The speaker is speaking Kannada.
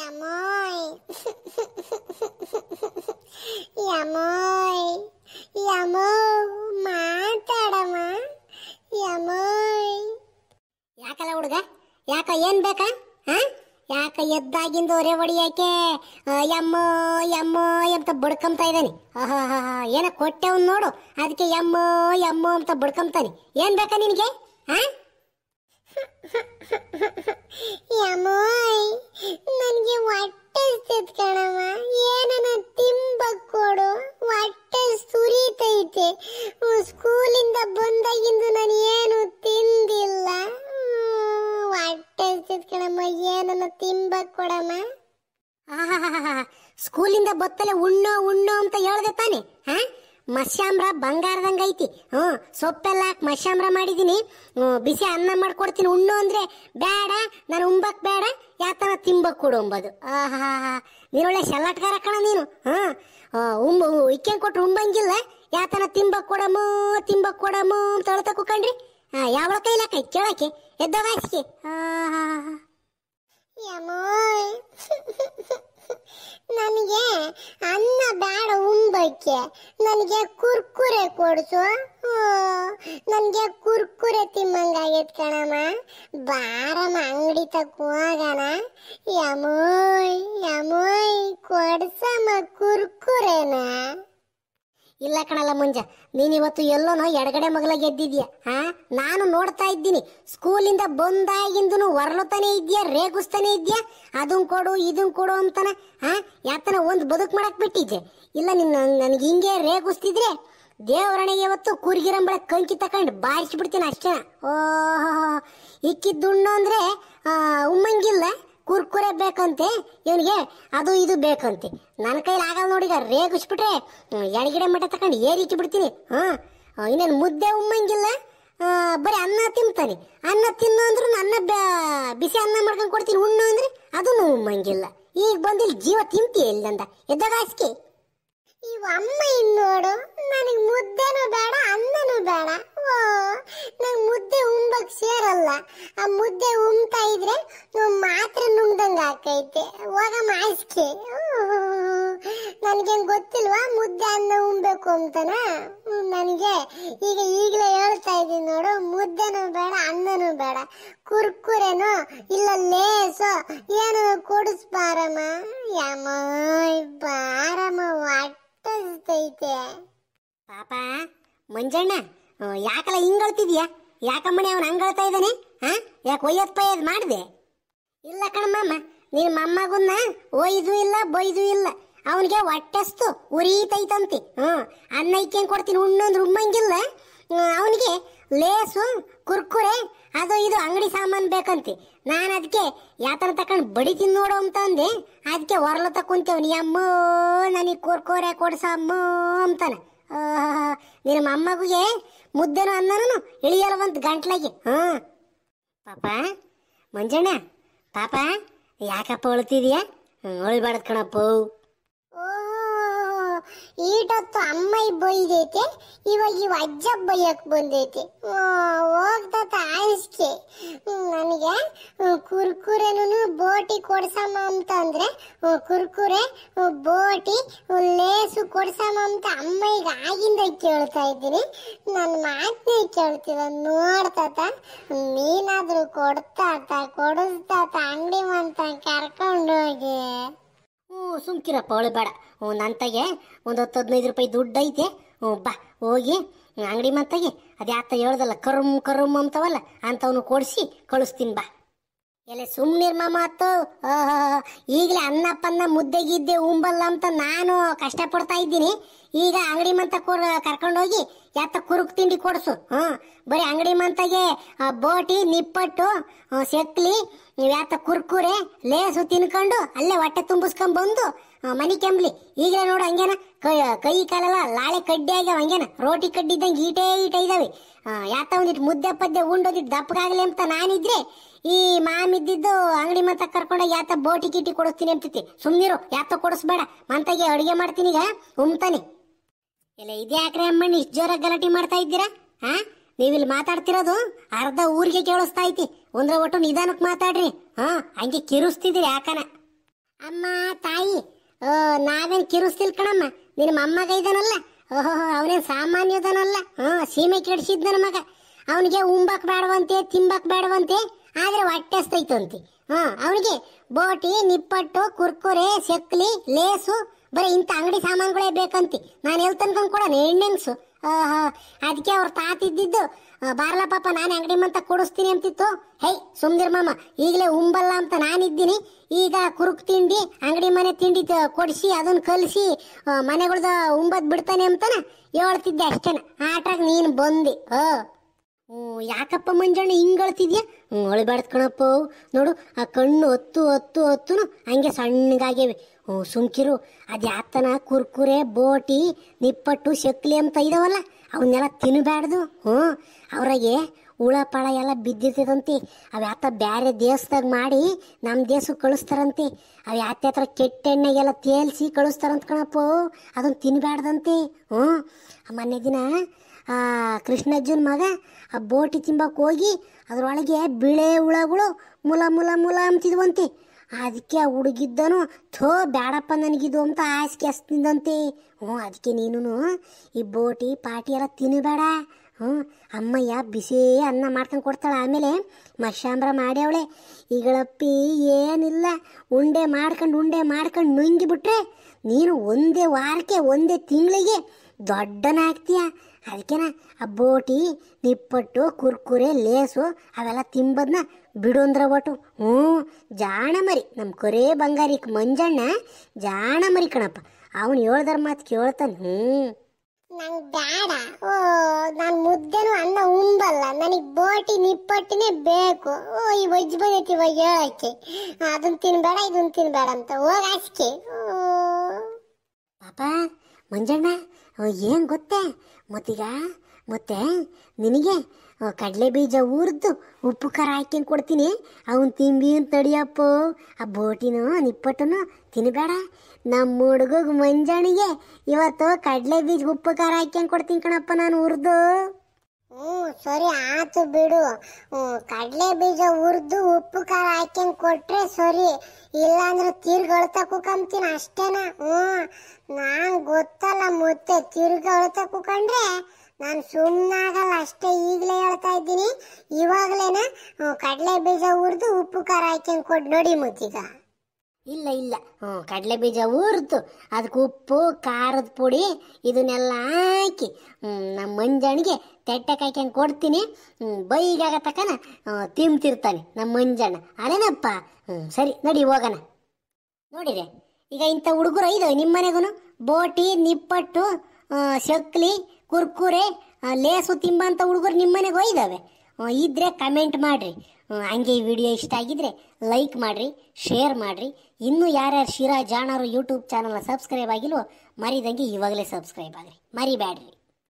Yamoi. Yamoi. Yamo ಮಾತಾಡಮ್ಮ ಯಮೋಯ್ ಯಾಕಲ್ಲ ಹುಡುಗ ಯಾಕ ಏನ್ ಬೇಕಾ ಹಾ ಯಾಕ ಎದ್ದಾಗಿಂದು ಒರೆ ಹೊಡಿಯಾಕೆ ಯಮ್ಮ ಯಮ್ಮ ಅಂತ ಬಡ್ಕಂತಾ ಇದ್ದಾನೆ ಏನ ಕೊಟ್ಟೆ ಅವ್ನು ನೋಡು ಅದಕ್ಕೆ ಯಮ್ಮ ಯಮ್ಮ ಅಂತ ಬಡ್ಕಂತಾನೆ ಏನ್ ಬೇಕಾ ನಿನಗೆ ಹಾ ನನಗೆ ಹೊಟ್ಟೆ ಕಣವ ಏನನ ತಿಂಬಕ್ ಕೊಡು ಹೊಟ್ಟೆ ಸುರಿತೈತೆ ಸ್ಕೂಲಿಂದ ಬಂದಾಗಿಂದ ನಾನು ಏನು ತಿಂದಿಲ್ಲ ಹೊಟ್ಟೆ ಕಣಮ್ಮ ಏನನ ತಿಂಬಕ್ ಕೊಡಮ್ಮ ಸ್ಕೂಲಿಂದ ಬತ್ತಲೆ ಉಣ್ಣೋ ಉಣ್ಣೋ ಅಂತ ಹೇಳ್ದೆ ತಾನೆ ಹಾ ಮಶ್ಯಾಂಬ್ರ ಬಂಗಾರದಂಗ ಐತಿ ಹ್ಞೂ ಸೊಪ್ಪೆಲ್ಲ ಹಾಕಿ ಮಶ್ಯಾಂಬ್ರ ಮಾಡಿದ್ದೀನಿ ಬಿಸಿ ಅನ್ನ ಮಾಡ್ಕೊಡ್ತೀನಿ ಉಣ್ಣು ಅಂದರೆ ಬೇಡ ನಾನು ಉಂಬಕ್ ಬೇಡ ಯಾತನ ತಿಂಬಕ್ ಕೊಡು ಉಂಬದು ಆಹಾ ನೀನೊಳ್ಳೆ ಶಲಾಟ್ಗಾರ ಕಣ ನೀನು ಹಾಂ ಉಂಬ ಇಕ್ಕೇನು ಕೊಟ್ರು ಉಂಬಂಗಿಲ್ಲ ಯಾತನ ತಿಂಬಕ್ ಕೊಡಮು ತಿಂಬಕ್ ಕೊಡಮು ಅಂತ ಹೇಳ್ತಾ ಕುಕಂಡ್ರಿ ಹಾಂ ಯಾವಳ ಕೈ ಕೇಳಕ್ಕೆ ಎದ್ದವಾಸಿಕೆ ಆಹಾ ನನಗೆ ಅನ್ನ ತಿನ್ನೋಕೆ ನನಗೆ ಕುರ್ಕುರೆ ಕೊಡಿಸು ನನಗೆ ಕುರ್ಕುರೆ ಬಾರ ಕಣಮ್ಮ ಬಾರಮ್ಮ ಅಂಗಡಿ ಹೋಗೋಣ ಯಮೋಯ್ ಯಮೋಯ್ ಕೊಡ್ಸಮ್ಮ ಕುರ್ಕುರೆನಾ ಇಲ್ಲ ಕಣಲ್ಲ ಮುಂಜ ನೀನ್ ಇವತ್ತು ಎಲ್ಲೋನೋ ಎಡಗಡೆ ಮಗಲ ಗೆದ್ದಿದ್ಯಾ ಹಾ ನಾನು ನೋಡ್ತಾ ಇದ್ದೀನಿ ಸ್ಕೂಲಿಂದ ಬಂದಾಗಿಂದನು ಹೊರಲುತ್ತಾನೆ ಇದ್ಯಾ ರೇಗುಸ್ತಾನೆ ಇದ್ಯಾ ಅದನ್ ಕೊಡು ಇದನ್ ಕೊಡು ಅಂತಾನ ಹಾ ಯಾತನ ಒಂದು ಬದುಕು ಮಾಡಕ್ ಬಿಟ್ಟಿದ್ದೆ ಇಲ್ಲ ನಿನ್ನ ನನಗೆ ಹಿಂಗೆ ರೇಗುಸ್ತಿದ್ರೆ ದೇವರಣೆಗೆ ಇವತ್ತು ಕುರಿಗಿರಂಬಳ ಕಂಕಿ ತಕೊಂಡು ಬಾರಿಸ್ಬಿಡ್ತೀನಿ ಅಷ್ಟೇ ಓಹೋ ಇಕ್ಕಿದ್ದುಣ್ಣು ಅಂದ್ರೆ ಉಮ್ಮಂಗಿಲ್ಲ ಕುರ್ಕುರೆ ಬೇಕಂತೆ ಇವನಿಗೆ ಅದು ಇದು ಬೇಕಂತೆ ನನ್ನ ಕೈಲಿ ಆಗಲ್ಲ ನೋಡಿಗ ರೇಗಿಸ್ಬಿಟ್ರೆ ಎಡಗಿಡೆ ಮಠ ತಕೊಂಡು ಏರಿಕ್ಕಿ ಬಿಡ್ತೀನಿ ಹಾ ಇನ್ನೇನು ಮುದ್ದೆ ಉಮ್ಮಂಗಿಲ್ಲ ಬರೀ ಅನ್ನ ತಿಂತಾನೆ ಅನ್ನ ತಿನ್ನು ಅಂದ್ರೆ ಅನ್ನ ಬಿಸಿ ಅನ್ನ ಮಾಡ್ಕೊಂಡು ಕೊಡ್ತೀನಿ ಉಣ್ಣು ಅಂದ್ರೆ ಅದನ್ನು ಉಮ್ಮಂಗಿಲ್ಲ ಈಗ ಬಂದಿಲ್ಲ ಜೀವ ತಿಂತಿ ಇಲ್ಲಂದ ಎದ್ದಾಗ ಹಾಸಿಗೆ ಇವ ಅಮ್ಮ ಇನ್ನು ನೋಡು ಐತೆ ಹೋಗಮ್ಮ ಆಯ್ಸ್ಕೆ ನನಗೇನು ಗೊತ್ತಿಲ್ವಾ ಮುದ್ದೆ ಅನ್ನ ಉಣ್ಬೇಕು ಅಂತನ ನನಗೆ ಈಗ ಈಗಲೇ ಹೇಳ್ತಾ ಇದ್ದೀನಿ ನೋಡು ಮುದ್ದೆನೂ ಬೇಡ ಅನ್ನನೂ ಬೇಡ ಕುರ್ಕುರೆನೋ ಇಲ್ಲ ಲೇಸು ಏನು ಕೊಡಿಸ್ಬಾರಮ್ಮ ಯಮ್ಮ ಬಾರಮ್ಮ ಹೊಟ್ಟಸ್ತೈತೆ ಪಾಪ ಮಂಜಣ್ಣ ಯಾಕಲ್ಲ ಹಿಂಗಳ್ತಿದ್ಯಾ ಯಾಕಮ್ಮನೆ ಅವನು ಹಂಗಳ್ತಾ ಇದ್ದಾನೆ ಹಾಂ ಯಾಕೆ ಒಯ್ಯತ್ ಪಯ್ಯದ್ ಮಾಡಿದೆ ಇಲ್ಲ ಕಣಮ್ಮ ನಿನ್ ಮಮ್ಮಗುನ್ನ ಒಯ್ದು ಇಲ್ಲ ಬೈದು ಇಲ್ಲ ಅವನಿಗೆ ಹೊಟ್ಟೆಸ್ತು ಉರಿತೈತಂತೆ ಹ್ಞೂ ಅನ್ನ ಏನು ಕೊಡ್ತೀನಿ ಉಣ್ಣೊಂದು ರುಮ್ಮಂಗಿಲ್ಲ ಅವನಿಗೆ ಲೇಸು ಕುರ್ಕುರೆ ಅದು ಇದು ಅಂಗಡಿ ಸಾಮಾನು ಬೇಕಂತೆ ನಾನು ಅದಕ್ಕೆ ಯಾತನ ತಕೊಂಡು ಬಡಿ ತಿನ್ ನೋಡು ಅಂತ ಅಂದೆ ಅದಕ್ಕೆ ಹೊರಲ ತಕೊಂತೇವನಿ ಅಮ್ಮ ನನಗೆ ಕುರ್ಕುರೆ ಕೊಡ್ಸ ಅಮ್ಮೋ ಅಂತಾನೆ ನಿನ್ನ ಮೊಮ್ಮಗುಗೆ ಮುದ್ದೆನೂ ಅನ್ನನೂ ಇಳಿಯಲ್ವಂತ ಗಂಟ್ಲಾಗಿ ಹಾಂ ಪಾಪ ಮಂಜಣ್ಣ ಪಾಪ ಯಾಕಪ್ಪ ಅಳ್ತಿದ್ಯಾ ಅಳ್ಬಾರ್ದು ಕಣಪ್ಪ ಈಟೊತ್ತು ಅಮ್ಮ ಬೈದೈತೆ ಇವಾಗ ಇವ ಅಜ್ಜ ಬೈಯಕ್ ಬಂದೈತೆ ತ ಆಯ್ಸ್ಕೆ ನನಗೆ ಕುರ್ಕುರೆನು ಬೋಟಿ ಕೊಡ್ಸಮ್ಮ ಅಂತಂದ್ರೆ ಕುರ್ಕುರೆ ಬೋಟಿ ಓಡಿಸಮ್ಮ ಅಂತ ಅಮ್ಮ ಈಗ ಆಗಿಂದ ಕೇಳ್ತಾ ಇದ್ದೀನಿ ನನ್ನ ಮಾತನ್ನ ಕೇಳ್ತಿಲ್ಲ ನೋಡ್ತಾತ ನೀನಾದ್ರೂ ಕೊಡ್ತಾತ ಕೊಡಿಸ್ತಾತ ಅಂಗಡಿ ಅಂತ ಕರ್ಕೊಂಡೋಗಿ ಹ್ಞೂ ಸುಮ್ಕಿರಪ್ಪ ಅವಳು ಬೇಡ ಹ್ಞೂ ನನ್ನ ತಗೆ ಒಂದು ಹತ್ತು ಹದಿನೈದು ರೂಪಾಯಿ ದುಡ್ಡು ಐತೆ ಹ್ಞೂ ಬಾ ಹೋಗಿ ಅಂಗಡಿ ಮತ್ತಾಗೆ ಅದು ಯಾತ ಹೇಳ್ದಲ್ಲ ಕರುಮ್ ಕರುಮ್ ಅಂತವಲ್ಲ ಅಂಥವನು ಕೊಡಿಸಿ ಕಳಿಸ್ತೀನಿ ಬಾ ಎಲ್ಲ ಸುಮ್ಮನಿರ್ಮ ಮಾತು ಈಗಲೇ ಅನ್ನಪ್ಪನ್ನ ಮುದ್ದೆಗಿದ್ದೆ ಉಂಬಲ್ಲ ಅಂತ ನಾನು ಕಷ್ಟಪಡ್ತಾ ಇದ್ದೀನಿ ಈಗ ಅಂಗಡಿ ಮಂತ ಕರ್ಕೊಂಡೋಗಿ ಯಾತ ಕುರುಕ್ ತಿಂಡಿ ಕೊಡ್ಸು ಹ್ಮ್ ಬರೀ ಅಂಗಡಿ ಮಂತಾಗೆ ಬೋಟಿ ನಿಪ್ಪಟ್ಟು ಸೆಕ್ಲಿ ಯಾತ ಕುರ್ಕುರೆ ಲೇಸು ತಿನ್ಕೊಂಡು ಅಲ್ಲೇ ಹೊಟ್ಟೆ ತುಂಬಿಸ್ಕೊಂಡ್ ಬಂದು ಮನಿ ಕೆಂಬ್ಲಿ ಈಗ ನೋಡು ಹಂಗೇನ ಕೈ ಕಾಲಲ್ಲ ಲಾಳೆ ಕಡ್ಡಿ ಆಗ್ಯಾವ ಹಂಗೇನ ರೋಟಿ ಕಡ್ಡಿದ್ದಂಗೆ ಈಟೇ ಈಟ ಇದಾವೆ ಯಾತ ಒಂದಿಟ್ಟು ಮುದ್ದೆ ಪದ್ದೆ ಉಂಡೋದಿಟ್ಟು ದಪ್ಪಗಾಗ್ಲಿ ಅಂತ ನಾನಿದ್ರೆ ಈ ಮಾಮಿದ್ದಿದ್ದು ಅಂಗಡಿ ಮತ್ತ ಕರ್ಕೊಂಡ ಯಾತ ಬೋಟಿ ಕಿಟ್ಟಿ ಕೊಡಿಸ್ತೀನಿ ಅಂತೈತಿ ಸುಮ್ನಿರು ಯಾತ ಕೊಡಿಸ್ಬೇಡ ಮಂತಗೆ ಅಡುಗೆ ಮಾಡ್ತೀನಿ ಈಗ ಉಮ್ತಾನೆ ಎಲ್ಲ ಯಾಕ್ರೆ ಅಮ್ಮಣ್ಣ ಇಷ್ಟು ಜೋರ ಗಲಾಟೆ ಮಾಡ್ತಾ ಇದ್ದೀರಾ ಹಾ ನೀವಿಲ್ಲಿ ಮಾತಾಡ್ತಿರೋದು ಅರ್ಧ ಊರಿಗೆ ಕೇಳಿಸ್ತಾ ಐತಿ ಒಂದ್ರ ಒಟ್ಟು ನಿಧಾನಕ್ಕೆ ಮಾತಾಡ್ರಿ ಹಾ ಹಂಗೆ ಕಿರುಸ್ತಿದ್ರಿ ಯಾಕನ ಅಮ್ಮ ತಾಯಿ ಓ ನಾವೇನ್ ಕಿರುಸ್ತಿಲ್ ಕಣಮ್ಮ ನಿನ್ನ ಮೊಮ್ಮಗ ಓಹೋ ಅವನೇನ್ ಸಾಮಾನ್ಯದನಲ್ಲ ಇದಾನಲ್ಲ ಹಾ ಸೀಮೆ ಕೆಡಿಸಿದ್ದ ಮಗ ಅವನಿಗೆ ಉಂಬಕ್ ಬೇಡವಂತೆ ತಿಂಬಕ್ ಬೇಡವಂತೆ ಆದ್ರೆ ಹೊಟ್ಟೆ ಹಾ ಅವನಿಗೆ ಬೋಟಿ ನಿಪ್ಪಟ್ಟು ಕುರ್ಕುರೆ ಸೆಕ್ಲಿ ಲೇಸು ಬರೀ ಇಂಥ ಅಂಗಡಿ ಸಾಮಾನುಗಳೇ ಬೇಕಂತಿ ನಾನು ಎಲ್ಲಿ ತಂದ್ಕೊಂಡು ಕೊಡೋಣ ಹೆಣ್ಣೆಂಗ್ಸು ಅದಕ್ಕೆ ಅವ್ರ ಇದ್ದಿದ್ದು ಬಾರ್ಲ ಪಾಪ ನಾನು ಅಂಗಡಿ ಮಂತ ಕೊಡಿಸ್ತೀನಿ ಅಂತಿತ್ತು ಹೇಯ್ ಸುಮ್ದಿರ್ ಮಾಮ ಈಗಲೇ ಉಂಬಲ್ಲ ಅಂತ ನಾನಿದ್ದೀನಿ ಈಗ ಕುರುಕ್ ತಿಂಡಿ ಅಂಗಡಿ ಮನೆ ತಿಂಡಿ ಕೊಡಿಸಿ ಅದನ್ನ ಕಲಿಸಿ ಮನೆಗಳ್ದ ಉಂಬದ್ ಬಿಡ್ತಾನೆ ಅಂತಾನೆ ಹೇಳ್ತಿದ್ದೆ ಅಷ್ಟೇನ ಆಟಾಗ ನೀನು ಬಂದೆ ಹ್ಞೂ ಯಾಕಪ್ಪ ಮಂಜಣ್ಣ ಹಿಂಗಳ್ತಿದ್ಯಾ ಅಳಬಾರ್ದು ಕಣಪ್ಪ ನೋಡು ಆ ಕಣ್ಣು ಹತ್ತು ಹತ್ತು ಹೊತ್ತು ಹಂಗೆ ಸಣ್ಣಗಾಗ್ಯವೆ ಹ್ಞೂ ಸುಮ್ಕಿರು ಅದು ಯಾತನ ಕುರ್ಕುರೆ ಬೋಟಿ ನಿಪ್ಪಟ್ಟು ಶಕ್ಲಿ ಅಂತ ಇದಾವಲ್ಲ ಅವನ್ನೆಲ್ಲ ತಿನ್ನಬಾರ್ದು ಹ್ಞೂ ಅವ್ರಿಗೆ ಹುಳ ಪಳ ಎಲ್ಲ ಬಿದ್ದಿರ್ತದಂತೆ ಅವು ಯಾತ ಬೇರೆ ದೇಶದಾಗ ಮಾಡಿ ನಮ್ಮ ದೇಶಕ್ಕೆ ಕಳಿಸ್ತಾರಂತೆ ಅವು ಯಾತ ಹತ್ರ ಕೆಟ್ಟ ಎಣ್ಣೆಗೆಲ್ಲ ತೇಲ್ಸಿ ಕಳಿಸ್ತಾರಂತ ಕಣಪ್ಪ ಅದನ್ನು ತಿನ್ನಬ್ಯಾಡ್ದಂತೆ ಹ್ಞೂ ಮನೆ ದಿನ ಆ ಕೃಷ್ಣಜ್ಜನ ಮಗ ಆ ಬೋಟಿ ತಿಂಬಕ್ಕೆ ಹೋಗಿ ಅದರೊಳಗೆ ಬಿಳೆ ಹುಳಗಳು ಮುಲ ಮುಲ ಮುಲ ಅಂತಿದ್ವಂತೆ ಅದಕ್ಕೆ ಆ ಹುಡುಗಿದ್ದನು ಥೋ ಬೇಡಪ್ಪ ನನಗಿದು ಅಂತ ಆಸೆ ಅಸ್ತಿದ್ದಂತೆ ಹ್ಞೂ ಅದಕ್ಕೆ ನೀನು ಈ ಬೋಟಿ ಪಾಟಿ ಎಲ್ಲ ತಿನ್ನಬೇಡ ಹ್ಞೂ ಅಮ್ಮಯ್ಯ ಬಿಸಿ ಅನ್ನ ಮಾಡ್ಕೊಂಡು ಕೊಡ್ತಾಳೆ ಆಮೇಲೆ ಮಶಾಂಬ್ರ ಮಾಡ್ಯಾವಳೆ ಈಗಳಪ್ಪಿ ಏನಿಲ್ಲ ಉಂಡೆ ಮಾಡ್ಕೊಂಡು ಉಂಡೆ ಮಾಡ್ಕೊಂಡು ನುಂಗಿಬಿಟ್ರೆ ನೀನು ಒಂದೇ ವಾರಕ್ಕೆ ಒಂದೇ ತಿಂಗಳಿಗೆ ದೊಡ್ಡನಾಗ್ತೀಯ ಅದಕ್ಕೆನ ಆ ಬೋಟಿ ನಿಪ್ಪಟ್ಟು ಕುರ್ಕುರೆ ಲೇಸು ಅವೆಲ್ಲ ತಿಂಬದ್ನ ಬಿಡೋಂದ್ರ ಒಟ್ಟು ಹ್ಞೂ ಜಾಣ ಮರಿ ನಮ್ಮ ಕೊರೇ ಬಂಗಾರಿಕ್ ಮಂಜಣ್ಣ ಜಾಣ ಮರಿ ಕಣಪ್ಪ ಅವನು ಹೇಳ್ದಾರ ಮಾತು ಕೇಳ್ತಾನೆ ಹ್ಞೂ ನಂಗೆ ಬೇಡ ಓ ನಾನು ಮುದ್ದೆನೂ ಅನ್ನ ಉಂಬಲ್ಲ ನನಗೆ ಬೋಟಿ ನಿಪ್ಪಟ್ಟಿನೇ ಬೇಕು ಓ ಈ ವಜ್ಜ ಬಂದೈತಿ ಇವಾಗ ಹೇಳಕ್ಕೆ ಅದನ್ನ ತಿನ್ಬೇಡ ಇದನ್ನ ತಿನ್ಬೇಡ ಅಂತ ಹೋಗಾಸ್ಕೆ ಓ ಪಾಪ ಮಂಜಣ್ಣ ಏನು ಗೊತ್ತೇ ಮತ್ತೀಗ ಮತ್ತೆ ನಿನಗೆ ಕಡಲೆ ಬೀಜ ಊರ್ದು ಉಪ್ಪು ಖಾರ ಹಾಕ್ಯಂಡ್ ಕೊಡ್ತೀನಿ ಅವನು ತಿಂಬಿ ತಡಿಯಪ್ಪ ಆ ಬೋಟಿನೂ ನಿಪ್ಪಟ್ಟನು ತಿನ್ನಬೇಡ ನಮ್ಮ ಹುಡುಗ ಮಂಜಾಣಿಗೆ ಇವತ್ತು ಕಡಲೆ ಬೀಜ ಉಪ್ಪು ಖಾರ ಹಾಕ್ಯಂಗೆ ಕೊಡ್ತೀನಿ ಕಣಪ್ಪ ನಾನು ಹುರ್ದು ಹ್ಞೂ ಸರಿ ಆತು ಬಿಡು ಕಡಲೆ ಬೀಜ ಹುರಿದು ಉಪ್ಪು ಖಾರ ಹಾಕ್ಯಂಗೆ ಕೊಟ್ರೆ ಸರಿ ಇಲ್ಲಾಂದ್ರೆ ತಿರ್ಗೊಳ್ತಾ ಕುಕಂತೀನಿ ಅಷ್ಟೇನಾ ಹ್ಞೂ ನಾನು ಗೊತ್ತಲ್ಲ ಮತ್ತೆ ತಿರ್ಗೊಳ್ತಾ ಕುಕಂಡ್ರೆ ನಾನು ಸುಮ್ಮನಾಗಲ್ಲ ಅಷ್ಟೇ ಈಗಲೇ ಹೇಳ್ತಾ ಇದ್ದೀನಿ ಇವಾಗಲೇನ ಕಡಲೆ ಬೀಜ ಹುರಿದು ಉಪ್ಪು ಖಾರ ಹಾಕ್ಯಂಗೆ ಕೊಟ್ಟು ನೋಡಿ ಮುತ್ತೀಗ ಇಲ್ಲ ಇಲ್ಲ ಹ್ಞೂ ಕಡಲೆ ಬೀಜ ಊರ್ತು ಅದಕ್ಕೆ ಉಪ್ಪು ಖಾರದ ಪುಡಿ ಇದನ್ನೆಲ್ಲ ಹಾಕಿ ನಮ್ಮ ಮಂಜಣ್ಣಿಗೆ ತೆಟ್ಟಕ್ಕೆ ಹಾಕ್ಯಂಗೆ ಕೊಡ್ತೀನಿ ಬೈಗಾಗ ತಕ್ಕನ ತಿಂಬ್ತಿರ್ತಾನೆ ನಮ್ಮ ಮಂಜಣ್ಣ ಅದೇನಪ್ಪ ಹ್ಞೂ ಸರಿ ನಡಿ ಹೋಗೋಣ ನೋಡಿದೆ ಈಗ ಇಂಥ ಹುಡುಗರು ಐದು ನಿಮ್ಮ ಮನೆಗೂ ಬೋಟಿ ನಿಪ್ಪಟ್ಟು ಸಕ್ಲಿ ಕುರ್ಕುರೆ ಲೇಸು ತಿಂಬಂಥ ಹುಡುಗರು ನಿಮ್ಮ ಮನೆಗೂ ಒಯ್ದಾವೆ ಇದ್ರೆ ಕಮೆಂಟ್ ಮಾಡಿರಿ ಹಂಗೆ ಈ ವಿಡಿಯೋ ಇಷ್ಟ ಆಗಿದ್ರೆ ಲೈಕ್ ಮಾಡಿರಿ ಶೇರ್ ಮಾಡಿರಿ ಇನ್ನೂ ಯಾರ್ಯಾರು ಶಿರಾ ಜಾಣರು ಯೂಟ್ಯೂಬ್ ಚಾನಲ್ನ ಸಬ್ಸ್ಕ್ರೈಬ್ ಆಗಿಲ್ವೋ ಮರಿದಂಗೆ ಇವಾಗಲೇ ಸಬ್ಸ್ಕ್ರೈಬ್ ಆಗ್ರಿ ಮರಿಬೇಡ್ರಿ